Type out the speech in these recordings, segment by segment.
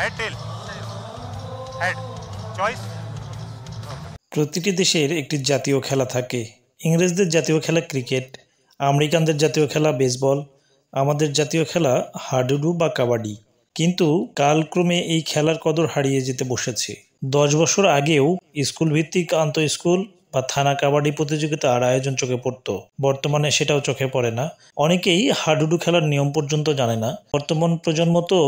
head প্রতিটি দেশের একটি জাতীয় খেলা থাকে ইংরেজদের জাতীয় খেলা ক্রিকেট আমেরিকানদের জাতীয় খেলা বেসবল আমাদের জাতীয় খেলা হাডুডু বা কাবাডি কিন্তু কালক্রমে এই খেলার কদর হারিয়ে যেতে বসেছে দশ বছর আগেও স্কুল ভিত্তিক আন্তঃস্কুল বা থানা কাবাডি প্রতিযোগিতার আয়োজন চোখে পড়ত বর্তমানে সেটাও চোখে পড়ে না অনেকেই হাডুডু খেলার নিয়ম পর্যন্ত জানে না বর্তমান প্রজন্ম তো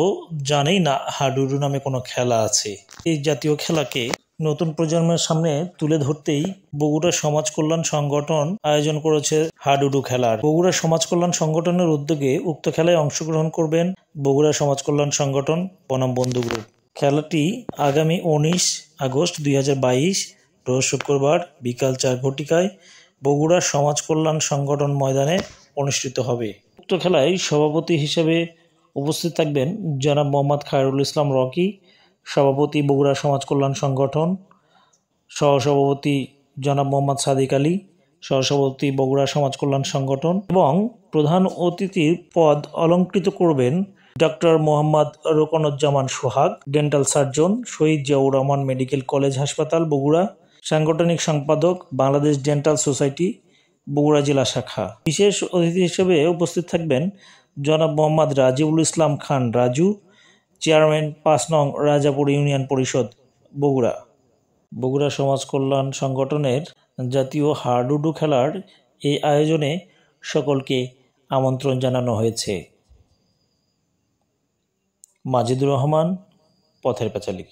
জানেই না হাডুডু নামে কোনো খেলা আছে এই জাতীয় খেলাকে নতুন প্রজন্মের সামনে তুলে ধরতেই বগুড়া সমাজ কল্যাণ সংগঠন আয়োজন করেছে হাডুডু খেলার বগুড়া সমাজ কল্যাণ সংগঠনের উদ্যোগে উক্ত খেলায় অংশগ্রহণ করবেন বগুড়া সমাজ কল্যাণ সংগঠন বনাম বন্ধু গ্রুপ খেলাটি আগামী উনিশ আগস্ট দুই শুক্রবার বিকাল চার ঘটিকায় বগুড়ার সমাজ কল্যাণ সংগঠন ময়দানে অনুষ্ঠিত হবে উক্ত খেলায় সভাপতি হিসেবে উপস্থিত থাকবেন জনাব মোহাম্মদ খায়রুল ইসলাম রকি সভাপতি বগুড়া সমাজ কল্যাণ সংগঠন সহসভাপতি জনাব মোহাম্মদ সাদিক আলী সহসভাপতি বগুড়া সমাজ কল্যাণ সংগঠন এবং প্রধান অতিথির পদ অলঙ্কৃত করবেন doctor Mohammad Roknuzzaman Sohag dental surgeon Shaheed Ziaur Rahman medical college হাসপাতাল বগুড়া সাংগঠনিক সম্পাদক বাংলাদেশ ডেন্টাল সোসাইটি বগুড়া জেলা শাখা বিশেষ অতিথি হিসেবে উপস্থিত থাকবেন জনাব মোহাম্মদ রাজিউল ইসলাম খান রাজু চেয়ারম্যান পাঁচ নং রাজাপুর ইউনিয়ন পরিষদ বগুড়া বগুড়া সমাজ কল্যাণ সংগঠনের জাতীয় হাডুডু খেলার এই আয়োজনে সকলকে আমন্ত্রণ জানানো হয়েছে মাজিদুর রহমান পথের পাঁচালী